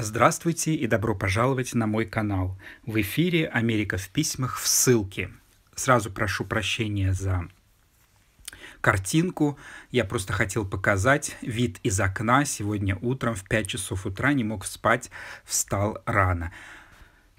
Здравствуйте и добро пожаловать на мой канал. В эфире «Америка в письмах» в ссылке. Сразу прошу прощения за картинку. Я просто хотел показать вид из окна. Сегодня утром в 5 часов утра не мог спать, встал рано.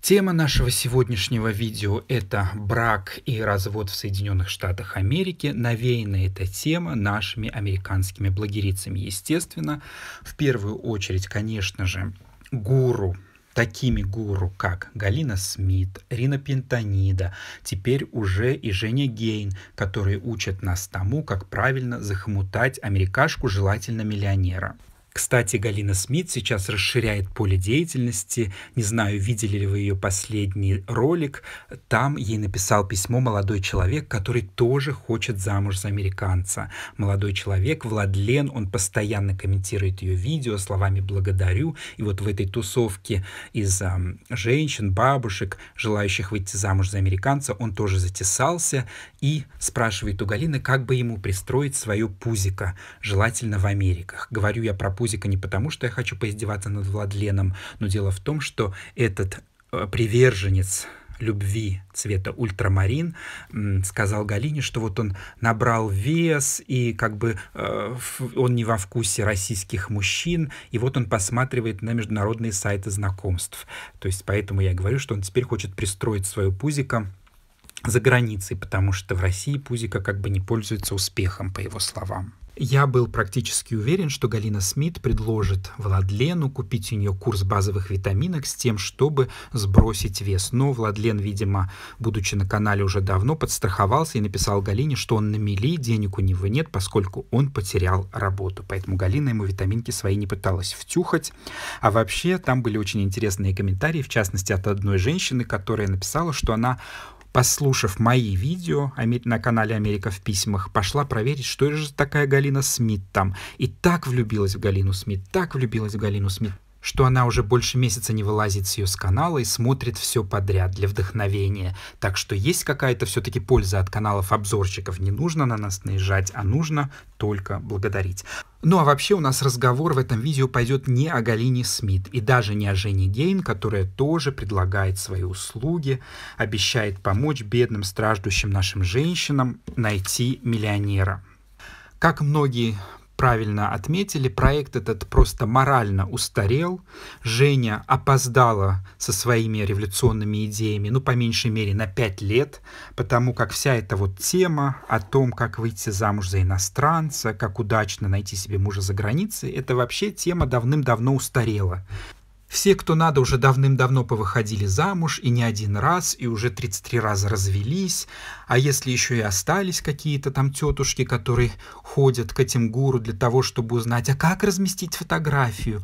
Тема нашего сегодняшнего видео – это брак и развод в Соединенных Штатах Америки. Навеяна эта тема нашими американскими блогерицами, естественно. В первую очередь, конечно же, гуру, такими гуру, как Галина Смит, Рина Пентонида, теперь уже и Женя Гейн, которые учат нас тому, как правильно захомутать америкашку, желательно миллионера. Кстати, Галина Смит сейчас расширяет поле деятельности. Не знаю, видели ли вы ее последний ролик. Там ей написал письмо молодой человек, который тоже хочет замуж за американца. Молодой человек Владлен, он постоянно комментирует ее видео словами «благодарю». И вот в этой тусовке из э, женщин, бабушек, желающих выйти замуж за американца, он тоже затесался и спрашивает у Галины, как бы ему пристроить свое пузико, желательно в Америках. Говорю я про пузико Музыка не потому, что я хочу поиздеваться над Владленом, но дело в том, что этот э, приверженец любви цвета ультрамарин, сказал Галине, что вот он набрал вес, и как бы э, он не во вкусе российских мужчин, и вот он посматривает на международные сайты знакомств. То есть поэтому я говорю, что он теперь хочет пристроить свою Пузика за границей, потому что в России пузика как бы не пользуется успехом, по его словам. Я был практически уверен, что Галина Смит предложит Владлену купить у нее курс базовых витаминок с тем, чтобы сбросить вес. Но Владлен, видимо, будучи на канале уже давно, подстраховался и написал Галине, что он на мели, денег у него нет, поскольку он потерял работу. Поэтому Галина ему витаминки свои не пыталась втюхать. А вообще там были очень интересные комментарии, в частности от одной женщины, которая написала, что она послушав мои видео на канале «Америка в письмах», пошла проверить, что же такая Галина Смит там. И так влюбилась в Галину Смит, так влюбилась в Галину Смит, что она уже больше месяца не вылазит с ее с канала и смотрит все подряд для вдохновения. Так что есть какая-то все-таки польза от каналов обзорщиков. Не нужно на нас наезжать, а нужно только благодарить. Ну а вообще у нас разговор в этом видео пойдет не о Галине Смит и даже не о Жене Гейн, которая тоже предлагает свои услуги, обещает помочь бедным страждущим нашим женщинам найти миллионера. Как многие правильно отметили, проект этот просто морально устарел. Женя опоздала со своими революционными идеями, ну, по меньшей мере, на пять лет, потому как вся эта вот тема о том, как выйти замуж за иностранца, как удачно найти себе мужа за границей, это вообще тема давным-давно устарела. Все, кто надо, уже давным-давно повыходили замуж, и не один раз, и уже 33 раза развелись. А если еще и остались какие-то там тетушки, которые ходят к этим гуру для того, чтобы узнать, а как разместить фотографию,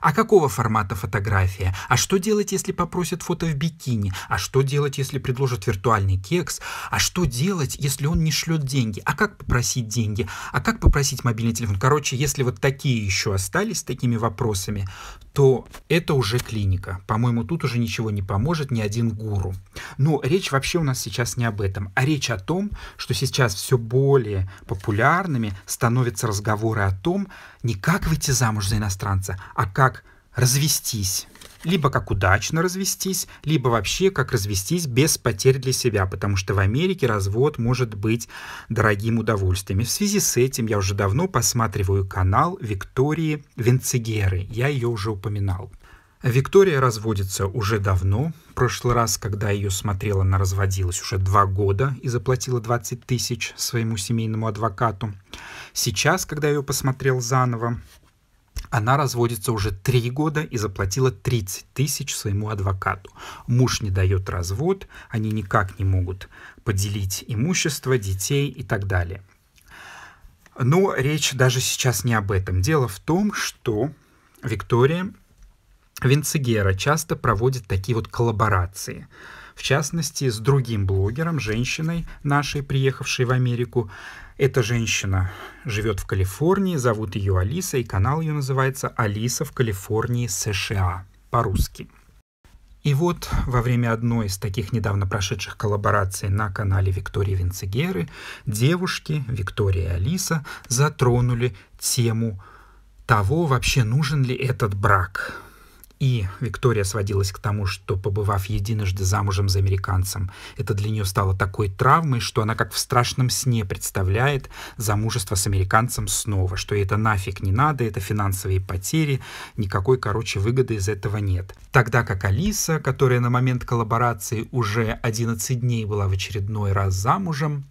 а какого формата фотография? А что делать, если попросят фото в бикини? А что делать, если предложат виртуальный кекс? А что делать, если он не шлет деньги? А как попросить деньги? А как попросить мобильный телефон? Короче, если вот такие еще остались с такими вопросами, то это уже клиника. По-моему, тут уже ничего не поможет ни один гуру. Но речь вообще у нас сейчас не об этом, а речь о том, что сейчас все более популярными становятся разговоры о том, не как выйти замуж за иностранца, а как развестись. Либо как удачно развестись, либо вообще как развестись без потерь для себя, потому что в Америке развод может быть дорогим удовольствием. И в связи с этим я уже давно посматриваю канал Виктории Венцигеры. Я ее уже упоминал. Виктория разводится уже давно. В прошлый раз, когда я ее смотрела, она разводилась уже два года и заплатила 20 тысяч своему семейному адвокату. Сейчас, когда я ее посмотрел заново, она разводится уже три года и заплатила 30 тысяч своему адвокату. Муж не дает развод, они никак не могут поделить имущество, детей и так далее. Но речь даже сейчас не об этом. Дело в том, что Виктория Винцигера часто проводит такие вот коллаборации – в частности, с другим блогером, женщиной нашей, приехавшей в Америку. Эта женщина живет в Калифорнии, зовут ее Алиса, и канал ее называется «Алиса в Калифорнии, США» по-русски. И вот во время одной из таких недавно прошедших коллабораций на канале Виктории Винцегеры девушки Виктория и Алиса затронули тему того, вообще нужен ли этот брак и Виктория сводилась к тому, что, побывав единожды замужем за американцем, это для нее стало такой травмой, что она как в страшном сне представляет замужество с американцем снова, что это нафиг не надо, это финансовые потери, никакой, короче, выгоды из этого нет. Тогда как Алиса, которая на момент коллаборации уже 11 дней была в очередной раз замужем,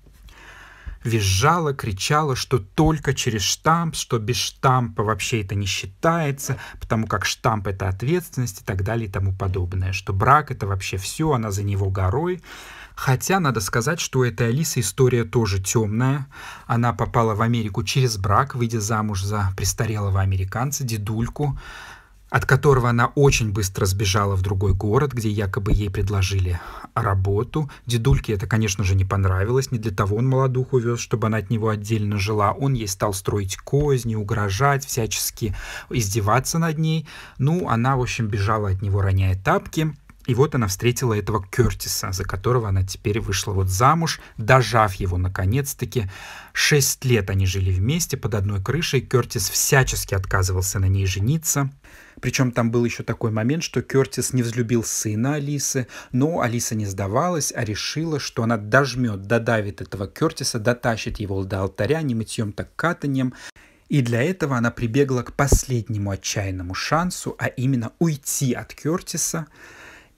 визжала, кричала, что только через штамп, что без штампа вообще это не считается, потому как штамп — это ответственность и так далее и тому подобное, что брак — это вообще все, она за него горой. Хотя, надо сказать, что у этой Алисы история тоже темная. Она попала в Америку через брак, выйдя замуж за престарелого американца, дедульку, от которого она очень быстро сбежала в другой город, где якобы ей предложили работу. Дедульке это, конечно же, не понравилось. Не для того он молодуху вез, чтобы она от него отдельно жила. Он ей стал строить козни, угрожать, всячески издеваться над ней. Ну, она, в общем, бежала от него, роняя тапки. И вот она встретила этого Кертиса, за которого она теперь вышла вот замуж, дожав его наконец-таки. Шесть лет они жили вместе под одной крышей. Кертис всячески отказывался на ней жениться. Причем там был еще такой момент, что Кертис не взлюбил сына Алисы, но Алиса не сдавалась, а решила, что она дожмет, додавит этого Кертиса, дотащит его до алтаря не мытьем, так катанием. И для этого она прибегла к последнему отчаянному шансу, а именно уйти от Кертиса,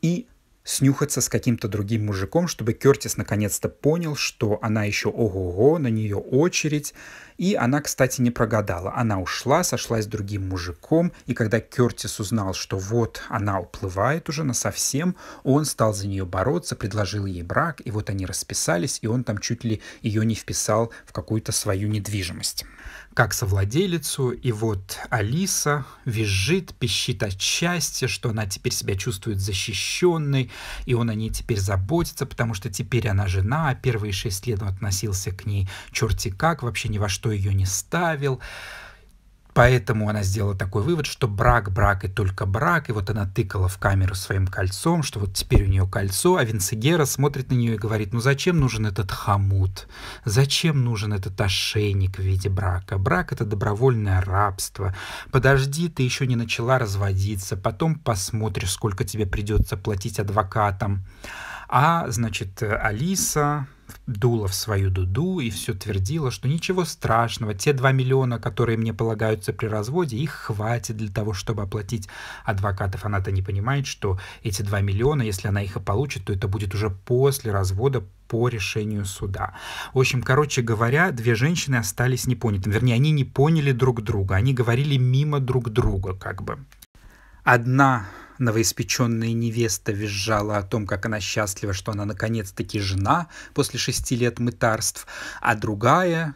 и снюхаться с каким-то другим мужиком, чтобы Кертис наконец-то понял, что она еще ого-го, на нее очередь, и она, кстати, не прогадала. Она ушла, сошлась с другим мужиком, и когда Кертис узнал, что вот она уплывает уже на совсем, он стал за нее бороться, предложил ей брак, и вот они расписались, и он там чуть ли ее не вписал в какую-то свою недвижимость как совладелицу, и вот Алиса визжит, пищит от счастья, что она теперь себя чувствует защищенной, и он о ней теперь заботится, потому что теперь она жена, а первые шесть лет он относился к ней черти как, вообще ни во что никто ее не ставил. Поэтому она сделала такой вывод, что брак, брак и только брак. И вот она тыкала в камеру своим кольцом, что вот теперь у нее кольцо, а Винсегера смотрит на нее и говорит, ну зачем нужен этот хомут? Зачем нужен этот ошейник в виде брака? Брак — это добровольное рабство. Подожди, ты еще не начала разводиться, потом посмотришь, сколько тебе придется платить адвокатам. А, значит, Алиса, дула в свою дуду и все твердила, что ничего страшного, те 2 миллиона, которые мне полагаются при разводе, их хватит для того, чтобы оплатить адвокатов. Она-то не понимает, что эти 2 миллиона, если она их и получит, то это будет уже после развода, по решению суда. В общем, короче говоря, две женщины остались непонятыми. Вернее, они не поняли друг друга, они говорили мимо друг друга, как бы. Одна Новоиспеченная невеста визжала о том, как она счастлива, что она наконец-таки жена после шести лет мытарств, а другая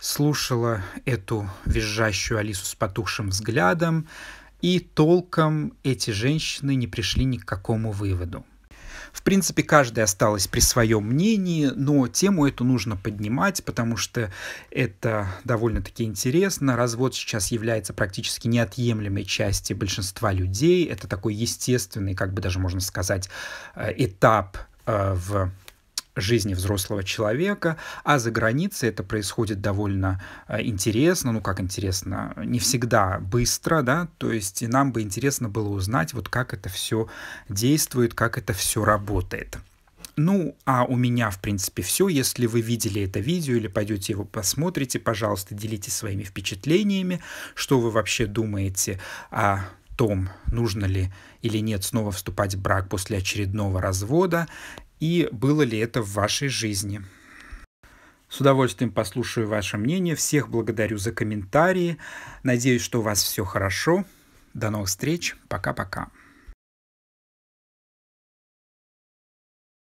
слушала эту визжащую Алису с потухшим взглядом, и толком эти женщины не пришли ни к какому выводу. В принципе, каждая осталась при своем мнении, но тему эту нужно поднимать, потому что это довольно-таки интересно. Развод сейчас является практически неотъемлемой частью большинства людей. Это такой естественный, как бы даже можно сказать, э, этап э, в жизни взрослого человека, а за границей это происходит довольно э, интересно, ну как интересно, не всегда быстро, да, то есть нам бы интересно было узнать, вот как это все действует, как это все работает. Ну, а у меня, в принципе, все. Если вы видели это видео или пойдете его посмотрите, пожалуйста, делитесь своими впечатлениями, что вы вообще думаете о том, нужно ли или нет снова вступать в брак после очередного развода, и было ли это в вашей жизни. С удовольствием послушаю ваше мнение. Всех благодарю за комментарии. Надеюсь, что у вас все хорошо. До новых встреч. Пока-пока.